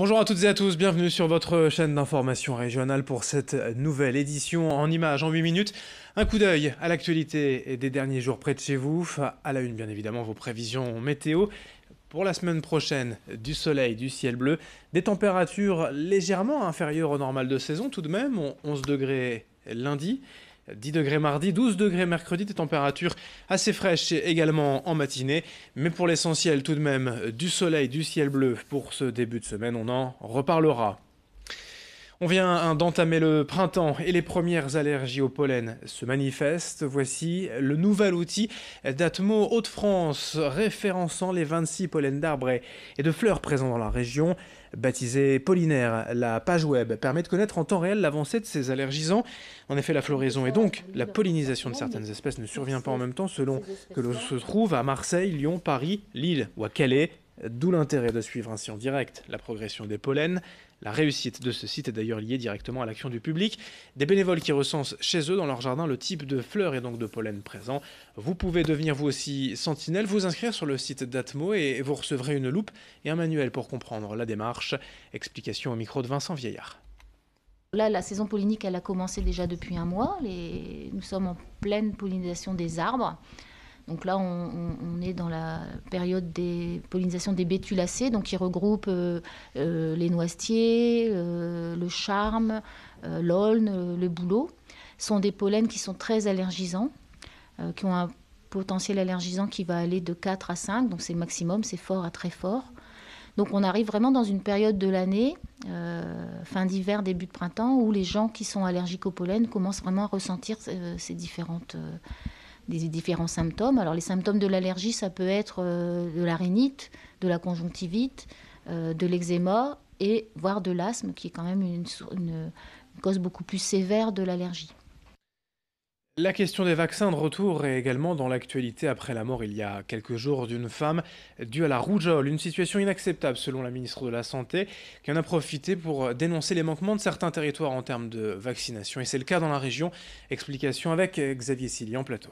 Bonjour à toutes et à tous, bienvenue sur votre chaîne d'information régionale pour cette nouvelle édition en images en 8 minutes. Un coup d'œil à l'actualité des derniers jours près de chez vous, à la une bien évidemment vos prévisions météo. Pour la semaine prochaine, du soleil, du ciel bleu, des températures légèrement inférieures au normal de saison tout de même, 11 degrés lundi, 10 degrés mardi, 12 degrés mercredi, des températures assez fraîches également en matinée, mais pour l'essentiel tout de même du soleil, du ciel bleu pour ce début de semaine, on en reparlera. On vient d'entamer le printemps et les premières allergies au pollen se manifestent. Voici le nouvel outil d'Atmo Hauts-de-France, référençant les 26 pollens d'arbres et de fleurs présents dans la région. baptisé Pollinaire, la page web permet de connaître en temps réel l'avancée de ces allergisants. En effet, la floraison et donc la pollinisation de certaines espèces ne survient pas en même temps selon que l'on se trouve à Marseille, Lyon, Paris, Lille ou à Calais. D'où l'intérêt de suivre ainsi en direct la progression des pollens. La réussite de ce site est d'ailleurs liée directement à l'action du public. Des bénévoles qui recensent chez eux dans leur jardin le type de fleurs et donc de pollen présents. Vous pouvez devenir vous aussi sentinelle, vous inscrire sur le site d'Atmo et vous recevrez une loupe et un manuel pour comprendre la démarche. Explication au micro de Vincent Vieillard. Là, la saison pollinique, elle a commencé déjà depuis un mois. Les... Nous sommes en pleine pollinisation des arbres. Donc là, on, est dans la période des pollinisations des bétulacées, donc qui regroupent euh, euh, les noisetiers, euh, le charme, l'aulne, le bouleau. Ce sont des pollens qui sont très allergisants, qui ont un potentiel allergisant qui va aller de 4 à 5, donc c'est le maximum, c'est fort à très fort. Donc on arrive vraiment dans une période de l'année, fin d'hiver, début de printemps, où les gens qui sont allergiques au pollen commencent vraiment à ressentir ces différentes des différents symptômes. Alors les symptômes de l'allergie, ça peut être euh, de la rhinite, de la conjonctivite, euh, de l'eczéma et voire de l'asthme, qui est quand même une, cause beaucoup plus sévère de l'allergie. La question des vaccins de retour est également dans l'actualité après la mort il y a quelques jours d'une femme due à la rougeole, une situation inacceptable selon la ministre de la Santé, qui en a profité pour dénoncer les manquements de certains territoires en termes de vaccination. Et c'est le cas dans la région. Explication avec Xavier Silly en plateau.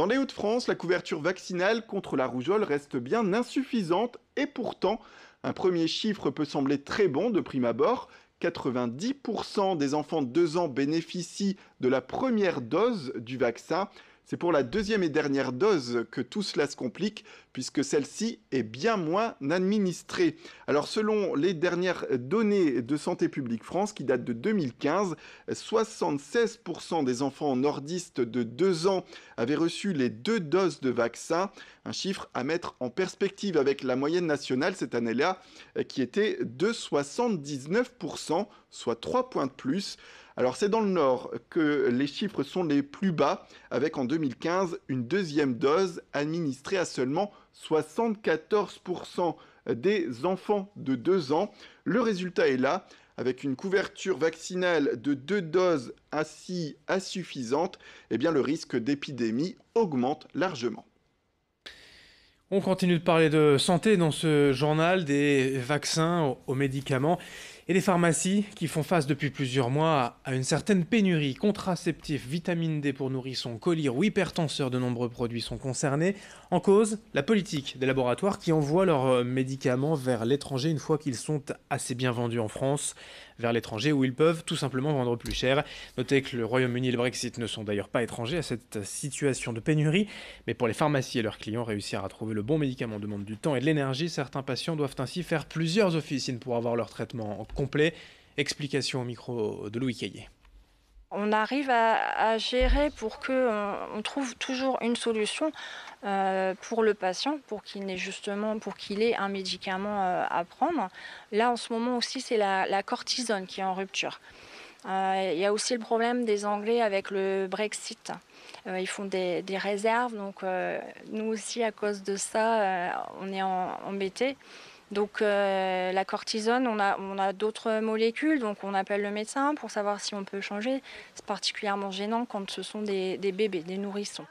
Dans les Hauts-de-France, la couverture vaccinale contre la rougeole reste bien insuffisante et pourtant, un premier chiffre peut sembler très bon de prime abord. 90% des enfants de 2 ans bénéficient de la première dose du vaccin. C'est pour la deuxième et dernière dose que tout cela se complique, puisque celle-ci est bien moins administrée. Alors selon les dernières données de Santé publique France, qui datent de 2015, 76% des enfants nordistes de 2 ans avaient reçu les deux doses de vaccin, un chiffre à mettre en perspective avec la moyenne nationale cette année-là, qui était de 79% soit 3 points de plus. Alors c'est dans le nord que les chiffres sont les plus bas, avec en 2015 une deuxième dose administrée à seulement 74% des enfants de 2 ans. Le résultat est là, avec une couverture vaccinale de deux doses ainsi insuffisante, eh bien le risque d'épidémie augmente largement. On continue de parler de santé dans ce journal, des vaccins aux médicaments et les pharmacies qui font face depuis plusieurs mois à une certaine pénurie. Contraceptifs, vitamine D pour nourrissons, colliers, ou hypertenseurs, de nombreux produits sont concernés. En cause, la politique des laboratoires qui envoient leurs euh, médicaments vers l'étranger une fois qu'ils sont assez bien vendus en France, vers l'étranger où ils peuvent tout simplement vendre plus cher. Notez que le Royaume-Uni et le Brexit ne sont d'ailleurs pas étrangers à cette situation de pénurie, mais pour les pharmacies et leurs clients, réussir à trouver le bon médicament demande du temps et de l'énergie. Certains patients doivent ainsi faire plusieurs officines pour avoir leur traitement en Explication au micro de Louis Caillé on arrive à, gérer pour qu'on euh, on trouve toujours une solution euh, pour le patient, pour qu'il ait justement, pour qu'il ait un médicament euh, à prendre. Là, en ce moment aussi, c'est la, cortisone qui est en rupture. Il y a aussi le problème des Anglais avec le Brexit. ils font des, réserves, donc nous aussi, à cause de ça, on est embêtés. Donc euh, la cortisone, on a, d'autres molécules, donc on appelle le médecin pour savoir si on peut changer. C'est particulièrement gênant quand ce sont des, bébés, des nourrissons.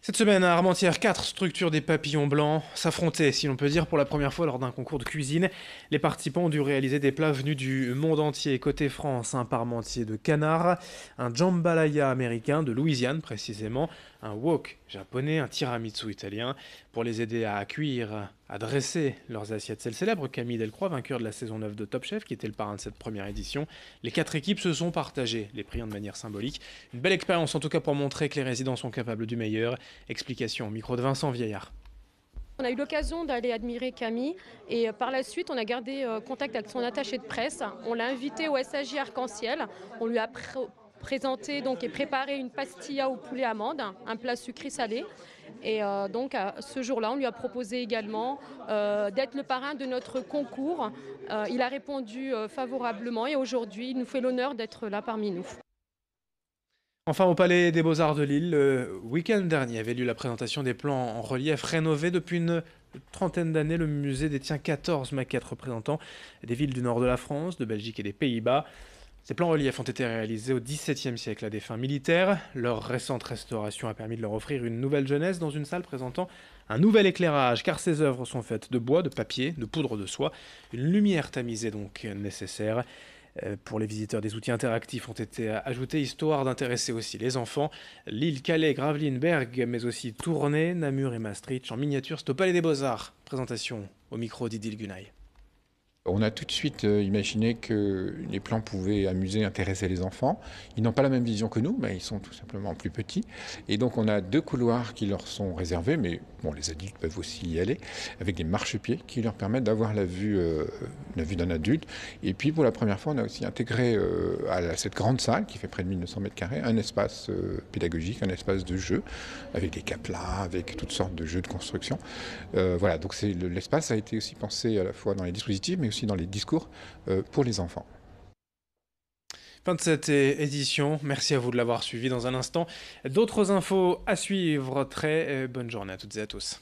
Cette semaine, à Armentières, quatre structures des papillons blancs s'affrontaient, si l'on peut dire, pour la première fois lors d'un concours de cuisine. Les participants ont dû réaliser des plats venus du monde entier. Côté France, un parmentier de canard, un jambalaya américain de Louisiane précisément, un wok japonais, un tiramisu italien, pour les aider à cuire, à dresser leurs assiettes. C'est le célèbre Camille Delcroix, vainqueur de la saison 9 de Top Chef, qui était le parrain de cette première édition. Les quatre équipes se sont partagées, les priant de manière symbolique. Une belle expérience en tout cas pour montrer que les résidents sont capables du meilleur. Explication au micro de Vincent Vieillard. On a eu l'occasion d'aller admirer Camille et euh, par la suite, on a gardé euh, contact avec son attaché de presse. On l'a invité au SAJ Arc-en-Ciel. On lui a présenter donc, et préparer une pastilla au poulet amande, un plat sucré salé. Et euh, donc, ce jour-là, on lui a proposé également euh, d'être le parrain de notre concours. Euh, il a répondu favorablement et aujourd'hui, il nous fait l'honneur d'être là parmi nous. Enfin, au Palais des Beaux-Arts de Lille, le week-end dernier avait lieu la présentation des plans en relief rénovés depuis une trentaine d'années, le musée détient 14 maquettes représentant des villes du nord de la France, de Belgique et des Pays-Bas. Ces plans reliefs ont été réalisés au XVIIe siècle à des fins militaires. Leur récente restauration a permis de leur offrir une nouvelle jeunesse dans une salle présentant un nouvel éclairage, car ces œuvres sont faites de bois, de papier, de poudre de soie, une lumière tamisée donc nécessaire. Euh, pour les visiteurs, des outils interactifs ont été ajoutés, histoire d'intéresser aussi les enfants. Lille, Calais, Gravelines, Berg, mais aussi Tournai, Namur et Maastricht en miniature, c'est au Palais des Beaux-Arts. Présentation au micro d'Idil Gunay. On a tout de suite euh, imaginé que les plans pouvaient amuser, intéresser les enfants. Ils n'ont pas la même vision que nous, mais ils sont tout simplement plus petits. Et donc on a deux couloirs qui leur sont réservés, mais bon, les adultes peuvent aussi y aller, avec des marchepieds qui leur permettent d'avoir la vue, euh, vue d'un adulte. Et puis pour la première fois, on a aussi intégré euh, à cette grande salle qui fait près de 1900 mètres carrés un espace pédagogique, un espace de jeu avec des caplas, avec toutes sortes de jeux de construction. voilà, donc l'espace a été aussi pensé à la fois dans les dispositifs, mais dans les discours euh, pour les enfants. Fin de cette euh, édition, merci à vous de l'avoir suivi dans un instant. D'autres infos à suivre, très euh, bonne journée à toutes et à tous.